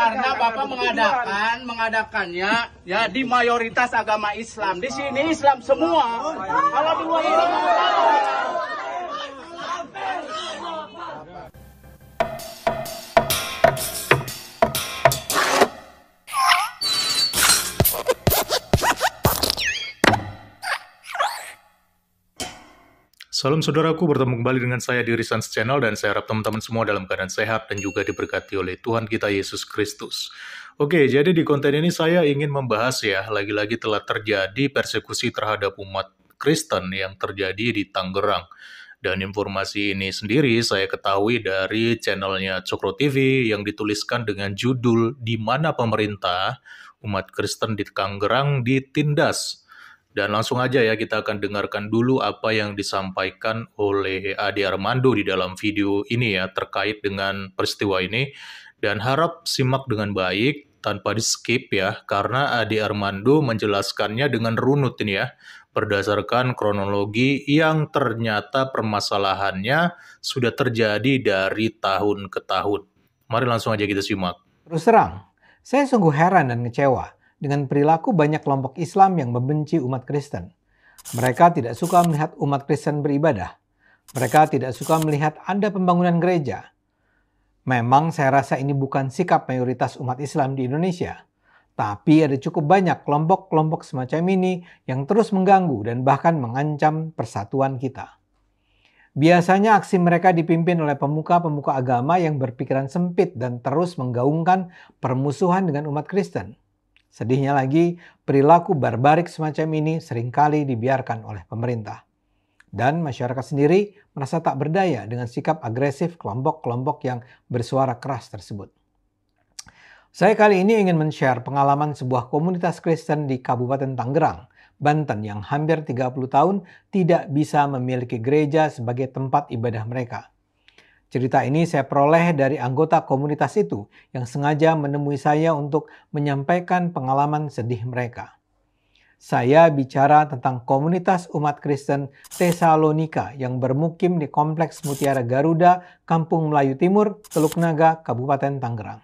karena Bapak mengadakan mengadakannya ya di mayoritas agama Islam. Di sini Islam semua. Kalau di luar Islam Salam saudaraku, bertemu kembali dengan saya di Risans Channel dan saya harap teman-teman semua dalam keadaan sehat dan juga diberkati oleh Tuhan kita Yesus Kristus. Oke, jadi di konten ini saya ingin membahas ya, lagi-lagi telah terjadi persekusi terhadap umat Kristen yang terjadi di Tangerang. Dan informasi ini sendiri saya ketahui dari channelnya Cokro TV yang dituliskan dengan judul Di mana pemerintah umat Kristen di Tangerang ditindas dan langsung aja ya kita akan dengarkan dulu apa yang disampaikan oleh Ade Armando di dalam video ini ya terkait dengan peristiwa ini dan harap simak dengan baik tanpa di skip ya karena Ade Armando menjelaskannya dengan runut ini ya berdasarkan kronologi yang ternyata permasalahannya sudah terjadi dari tahun ke tahun. Mari langsung aja kita simak. Terus terang, saya sungguh heran dan kecewa dengan perilaku banyak kelompok Islam yang membenci umat Kristen. Mereka tidak suka melihat umat Kristen beribadah. Mereka tidak suka melihat ada pembangunan gereja. Memang saya rasa ini bukan sikap mayoritas umat Islam di Indonesia. Tapi ada cukup banyak kelompok-kelompok semacam ini yang terus mengganggu dan bahkan mengancam persatuan kita. Biasanya aksi mereka dipimpin oleh pemuka-pemuka agama yang berpikiran sempit dan terus menggaungkan permusuhan dengan umat Kristen. Sedihnya lagi, perilaku barbarik semacam ini seringkali dibiarkan oleh pemerintah. Dan masyarakat sendiri merasa tak berdaya dengan sikap agresif kelompok-kelompok yang bersuara keras tersebut. Saya kali ini ingin men-share pengalaman sebuah komunitas Kristen di Kabupaten Tangerang, Banten yang hampir 30 tahun tidak bisa memiliki gereja sebagai tempat ibadah mereka. Cerita ini saya peroleh dari anggota komunitas itu yang sengaja menemui saya untuk menyampaikan pengalaman sedih mereka. Saya bicara tentang komunitas umat Kristen Tesalonika yang bermukim di Kompleks Mutiara Garuda, Kampung Melayu Timur, Teluk Naga, Kabupaten Tangerang.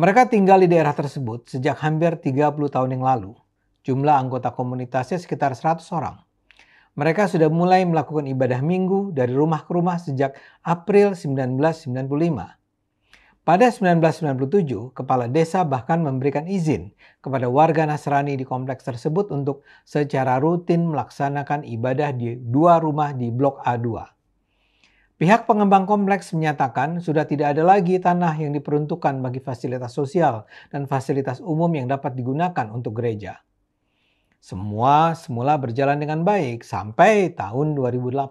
Mereka tinggal di daerah tersebut sejak hampir 30 tahun yang lalu. Jumlah anggota komunitasnya sekitar 100 orang. Mereka sudah mulai melakukan ibadah minggu dari rumah ke rumah sejak April 1995. Pada 1997, kepala desa bahkan memberikan izin kepada warga Nasrani di kompleks tersebut untuk secara rutin melaksanakan ibadah di dua rumah di blok A2. Pihak pengembang kompleks menyatakan sudah tidak ada lagi tanah yang diperuntukkan bagi fasilitas sosial dan fasilitas umum yang dapat digunakan untuk gereja. Semua semula berjalan dengan baik sampai tahun 2008.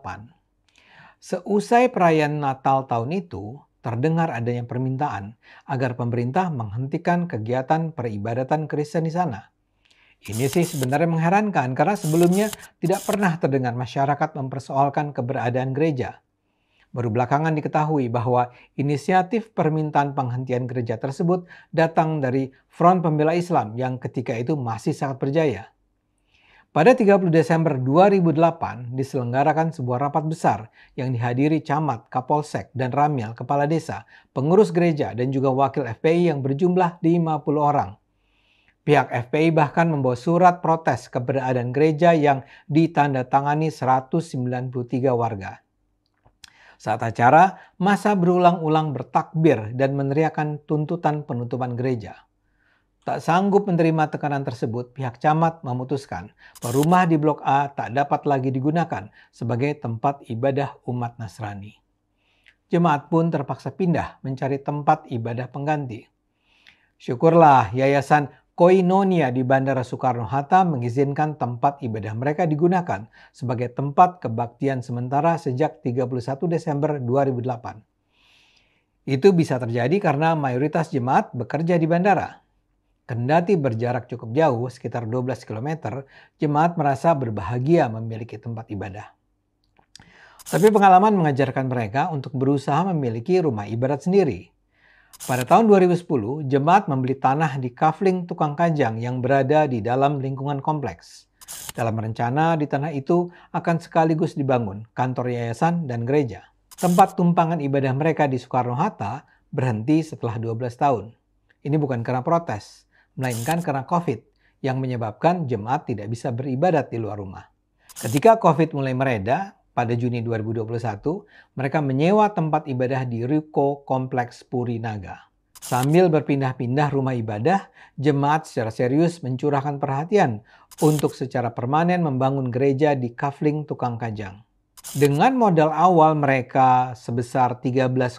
Seusai perayaan Natal tahun itu, terdengar adanya permintaan agar pemerintah menghentikan kegiatan peribadatan Kristen di sana. Ini sih sebenarnya mengherankan karena sebelumnya tidak pernah terdengar masyarakat mempersoalkan keberadaan gereja. Baru belakangan diketahui bahwa inisiatif permintaan penghentian gereja tersebut datang dari Front Pembela Islam yang ketika itu masih sangat berjaya. Pada 30 Desember 2008 diselenggarakan sebuah rapat besar yang dihadiri camat, kapolsek, dan ramil kepala desa, pengurus gereja, dan juga wakil FPI yang berjumlah 50 orang. Pihak FPI bahkan membawa surat protes keberadaan gereja yang ditandatangani 193 warga. Saat acara, masa berulang-ulang bertakbir dan meneriakan tuntutan penutupan gereja tak sanggup menerima tekanan tersebut, pihak camat memutuskan perumah rumah di Blok A tak dapat lagi digunakan sebagai tempat ibadah umat Nasrani. Jemaat pun terpaksa pindah mencari tempat ibadah pengganti. Syukurlah Yayasan Koinonia di Bandara Soekarno-Hatta mengizinkan tempat ibadah mereka digunakan sebagai tempat kebaktian sementara sejak 31 Desember 2008. Itu bisa terjadi karena mayoritas jemaat bekerja di bandara Kendati berjarak cukup jauh, sekitar 12 km, jemaat merasa berbahagia memiliki tempat ibadah. Tapi pengalaman mengajarkan mereka untuk berusaha memiliki rumah ibadat sendiri. Pada tahun 2010, jemaat membeli tanah di kafling tukang kajang yang berada di dalam lingkungan kompleks. Dalam rencana, di tanah itu akan sekaligus dibangun kantor yayasan dan gereja. Tempat tumpangan ibadah mereka di Soekarno-Hatta berhenti setelah 12 tahun. Ini bukan karena protes, melainkan karena COVID yang menyebabkan jemaat tidak bisa beribadat di luar rumah. Ketika COVID mulai mereda, pada Juni 2021, mereka menyewa tempat ibadah di Ruko Kompleks Puri Naga. Sambil berpindah-pindah rumah ibadah, jemaat secara serius mencurahkan perhatian untuk secara permanen membangun gereja di Kavling Tukang Kajang. Dengan modal awal mereka sebesar 13,5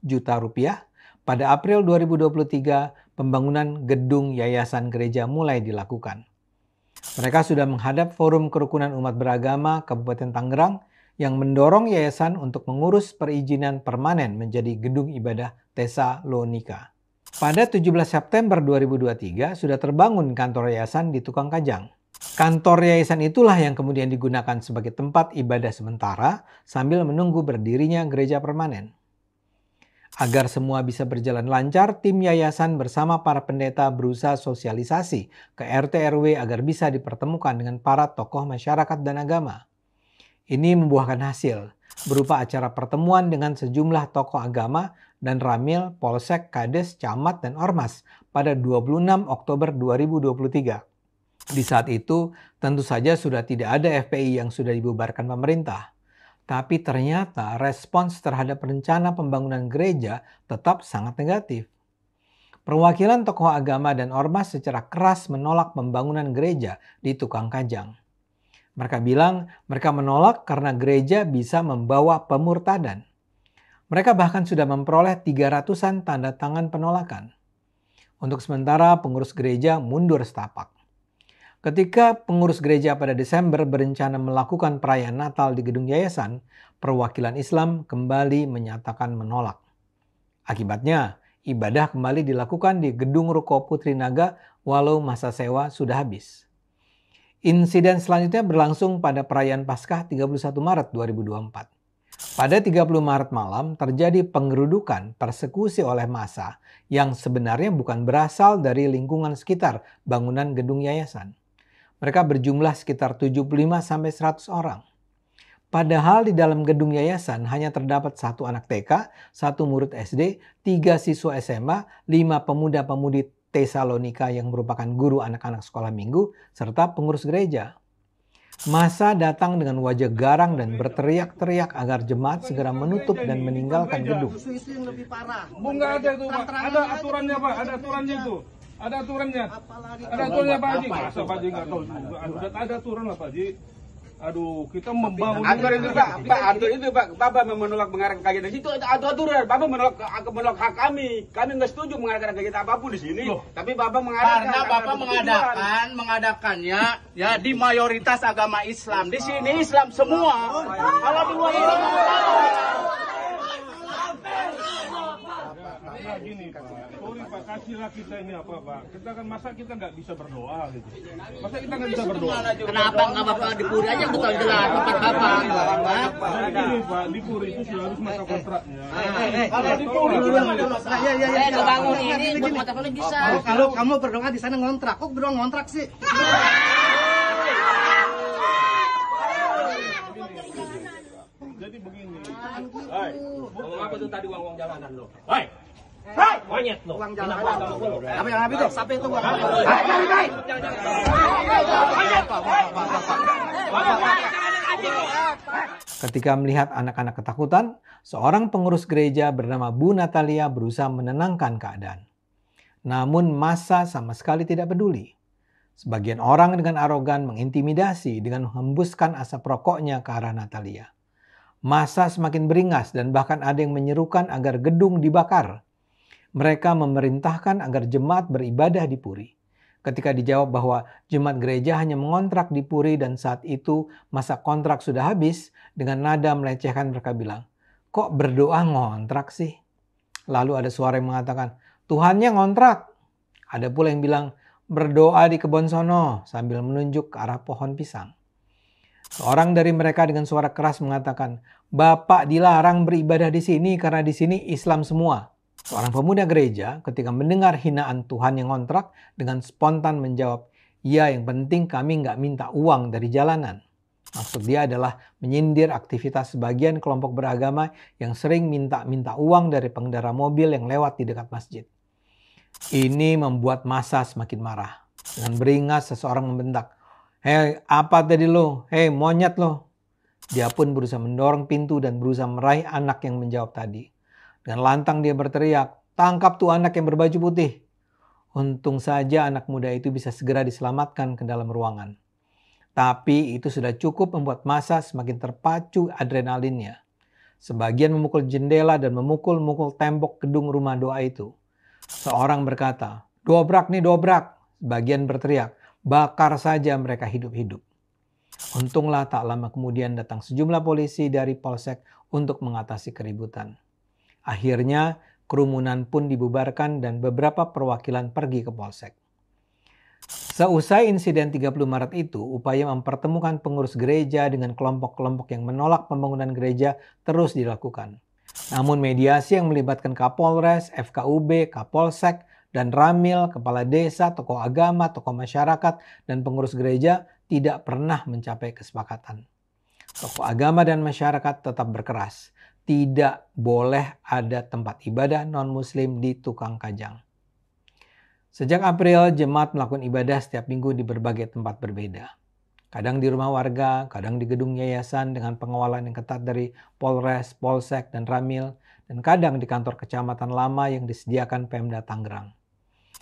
juta rupiah, pada April 2023 pembangunan gedung yayasan gereja mulai dilakukan. Mereka sudah menghadap Forum Kerukunan Umat Beragama Kabupaten Tangerang yang mendorong yayasan untuk mengurus perizinan permanen menjadi gedung ibadah Tesa Lonika. Pada 17 September 2023 sudah terbangun kantor yayasan di Tukang Kajang. Kantor yayasan itulah yang kemudian digunakan sebagai tempat ibadah sementara sambil menunggu berdirinya gereja permanen. Agar semua bisa berjalan lancar, tim yayasan bersama para pendeta berusaha sosialisasi ke RT RW agar bisa dipertemukan dengan para tokoh masyarakat dan agama. Ini membuahkan hasil berupa acara pertemuan dengan sejumlah tokoh agama dan Ramil, Polsek, Kades, Camat, dan Ormas pada 26 Oktober 2023. Di saat itu, tentu saja sudah tidak ada FPI yang sudah dibubarkan pemerintah tapi ternyata respons terhadap rencana pembangunan gereja tetap sangat negatif. Perwakilan tokoh agama dan ormas secara keras menolak pembangunan gereja di Tukang Kajang. Mereka bilang mereka menolak karena gereja bisa membawa pemurtadan. Mereka bahkan sudah memperoleh 300-an tanda tangan penolakan. Untuk sementara, pengurus gereja mundur setapak. Ketika pengurus gereja pada Desember berencana melakukan perayaan Natal di gedung yayasan, perwakilan Islam kembali menyatakan menolak. Akibatnya, ibadah kembali dilakukan di gedung Ruko Putri Naga walau masa sewa sudah habis. Insiden selanjutnya berlangsung pada perayaan Paskah 31 Maret 2024. Pada 30 Maret malam terjadi pengerudukan persekusi oleh massa yang sebenarnya bukan berasal dari lingkungan sekitar bangunan gedung yayasan. Mereka berjumlah sekitar 75 sampai 100 orang. Padahal di dalam gedung yayasan hanya terdapat satu anak TK, satu murid SD, tiga siswa SMA, lima pemuda-pemudi Tesalonika yang merupakan guru anak-anak sekolah minggu, serta pengurus gereja. Masa datang dengan wajah garang dan berteriak-teriak agar jemaat segera menutup dan meninggalkan gedung. ada itu, Pak. Ada aturannya, Pak. Ada aturannya itu. Ada aturannya. Ada aturannya Pak Haji. Masa Pak Haji nggak tahu juga. Ada aturan lah Pak Haji. Aduh, kita membangun atur itu Pak, Pak, atur itu Pak. Bapak menolak mengarahkan kajian itu situ atur aturan. Bapak menolak eh, menolak hak kami. Kami nggak setuju mengarahkan kajian apapun di sini. Tapi Bapak mengarahkan. karena Bapak mengadakan mengadakannya ya di mayoritas agama Islam. Di sini Islam semua. Kalau di luar Islam Nah gini Pak, sorry oh, Pak, kasihlah kita ini apa Pak. Kita kan masa kita nggak bisa berdoa gitu. Masa kita nggak bisa berdoa? Kenapa nggak apa-apa di Puri aja betul jelas tempat apa? Nah gini Pak, di Puri itu sudah harus masa kontraknya. Eh, eh, eh, kalau di Puri nggak ada masalah. Ya ya ya. Kalau bangun ini buat mata bisa. Kalau kamu berdoa di sana ngontrak, kok berdoa ngontrak sih? jadi begini. Hai, ngomong apa tuh tadi uang uang jalanan lo? Hai, monyet Ketika melihat anak-anak ketakutan, seorang pengurus gereja bernama Bu Natalia berusaha menenangkan keadaan. Namun masa sama sekali tidak peduli. Sebagian orang dengan arogan mengintimidasi dengan menghembuskan asap rokoknya ke arah Natalia. Masa semakin beringas dan bahkan ada yang menyerukan agar gedung dibakar mereka memerintahkan agar jemaat beribadah di Puri. Ketika dijawab bahwa jemaat gereja hanya mengontrak di Puri dan saat itu masa kontrak sudah habis, dengan nada melecehkan mereka bilang, kok berdoa ngontrak sih? Lalu ada suara yang mengatakan, Tuhannya ngontrak. Ada pula yang bilang, berdoa di kebun sono sambil menunjuk ke arah pohon pisang. Seorang dari mereka dengan suara keras mengatakan, Bapak dilarang beribadah di sini karena di sini Islam semua. Seorang pemuda gereja ketika mendengar hinaan Tuhan yang ngontrak dengan spontan menjawab, Ya yang penting kami nggak minta uang dari jalanan. Maksud dia adalah menyindir aktivitas sebagian kelompok beragama yang sering minta-minta uang dari pengendara mobil yang lewat di dekat masjid. Ini membuat masa semakin marah. Dengan beringas seseorang membentak, Hei apa tadi lo? Hei monyet lo. Dia pun berusaha mendorong pintu dan berusaha meraih anak yang menjawab tadi. Dan lantang dia berteriak, tangkap tuh anak yang berbaju putih. Untung saja anak muda itu bisa segera diselamatkan ke dalam ruangan. Tapi itu sudah cukup membuat masa semakin terpacu adrenalinnya. Sebagian memukul jendela dan memukul-mukul tembok gedung rumah doa itu. Seorang berkata, dobrak nih dobrak. Sebagian berteriak, bakar saja mereka hidup-hidup. Untunglah tak lama kemudian datang sejumlah polisi dari Polsek untuk mengatasi keributan. Akhirnya, kerumunan pun dibubarkan dan beberapa perwakilan pergi ke Polsek. Seusai insiden 30 Maret itu, upaya mempertemukan pengurus gereja dengan kelompok-kelompok yang menolak pembangunan gereja terus dilakukan. Namun mediasi yang melibatkan Kapolres, FKUB, Kapolsek, dan Ramil, kepala desa, tokoh agama, tokoh masyarakat, dan pengurus gereja tidak pernah mencapai kesepakatan. Tokoh agama dan masyarakat tetap berkeras tidak boleh ada tempat ibadah non-muslim di tukang kajang. Sejak April, jemaat melakukan ibadah setiap minggu di berbagai tempat berbeda. Kadang di rumah warga, kadang di gedung yayasan dengan pengawalan yang ketat dari Polres, Polsek, dan Ramil, dan kadang di kantor kecamatan lama yang disediakan Pemda Tangerang.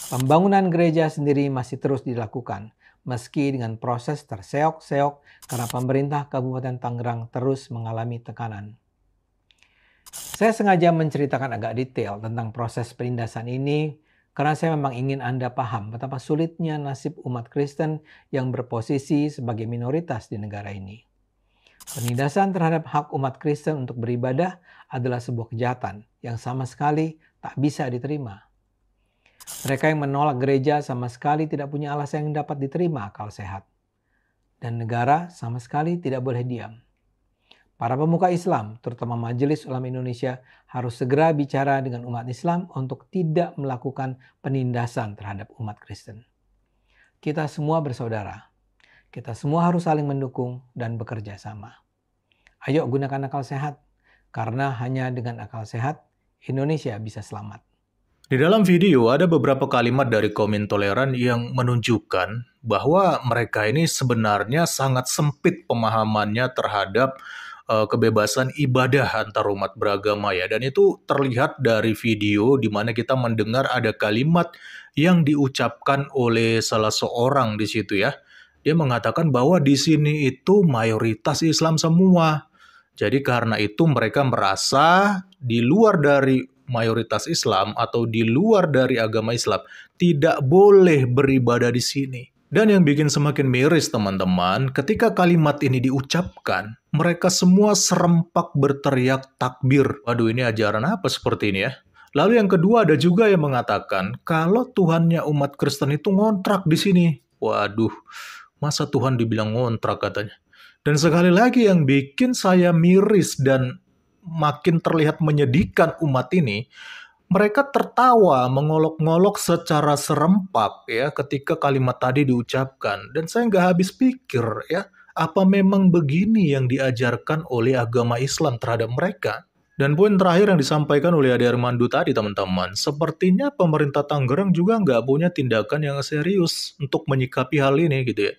Pembangunan gereja sendiri masih terus dilakukan, meski dengan proses terseok-seok karena pemerintah Kabupaten Tangerang terus mengalami tekanan. Saya sengaja menceritakan agak detail tentang proses perindasan ini karena saya memang ingin Anda paham betapa sulitnya nasib umat Kristen yang berposisi sebagai minoritas di negara ini. Penindasan terhadap hak umat Kristen untuk beribadah adalah sebuah kejahatan yang sama sekali tak bisa diterima. Mereka yang menolak gereja sama sekali tidak punya alasan yang dapat diterima akal sehat. Dan negara sama sekali tidak boleh diam. Para pemuka Islam, terutama Majelis Ulama Indonesia, harus segera bicara dengan umat Islam untuk tidak melakukan penindasan terhadap umat Kristen. Kita semua bersaudara. Kita semua harus saling mendukung dan bekerja sama. Ayo gunakan akal sehat, karena hanya dengan akal sehat Indonesia bisa selamat. Di dalam video ada beberapa kalimat dari komen toleran yang menunjukkan bahwa mereka ini sebenarnya sangat sempit pemahamannya terhadap uh, kebebasan ibadah antar umat beragama ya. Dan itu terlihat dari video di mana kita mendengar ada kalimat yang diucapkan oleh salah seorang di situ ya. Dia mengatakan bahwa di sini itu mayoritas Islam semua. Jadi karena itu mereka merasa di luar dari mayoritas Islam atau di luar dari agama Islam tidak boleh beribadah di sini. Dan yang bikin semakin miris teman-teman, ketika kalimat ini diucapkan, mereka semua serempak berteriak takbir. Waduh ini ajaran apa seperti ini ya? Lalu yang kedua ada juga yang mengatakan kalau Tuhannya umat Kristen itu ngontrak di sini. Waduh, masa Tuhan dibilang ngontrak katanya. Dan sekali lagi yang bikin saya miris dan makin terlihat menyedihkan umat ini mereka tertawa mengolok-ngolok secara serempak ya ketika kalimat tadi diucapkan dan saya nggak habis pikir ya apa memang begini yang diajarkan oleh agama Islam terhadap mereka dan poin terakhir yang disampaikan oleh Ade Armando tadi teman-teman sepertinya pemerintah Tangerang juga nggak punya tindakan yang serius untuk menyikapi hal ini gitu ya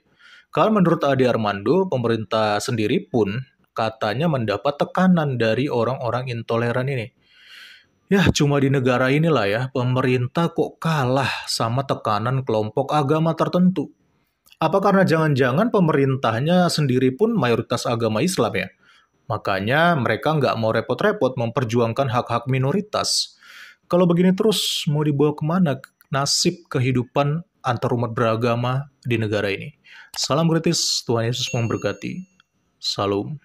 kalau menurut Ade Armando pemerintah sendiri pun katanya mendapat tekanan dari orang-orang intoleran ini Ya, cuma di negara inilah ya, pemerintah kok kalah sama tekanan kelompok agama tertentu. Apa karena jangan-jangan pemerintahnya sendiri pun mayoritas agama Islam ya? Makanya mereka nggak mau repot-repot memperjuangkan hak-hak minoritas. Kalau begini terus, mau dibawa kemana nasib kehidupan antarumat beragama di negara ini? Salam kritis, Tuhan Yesus memberkati. Salam.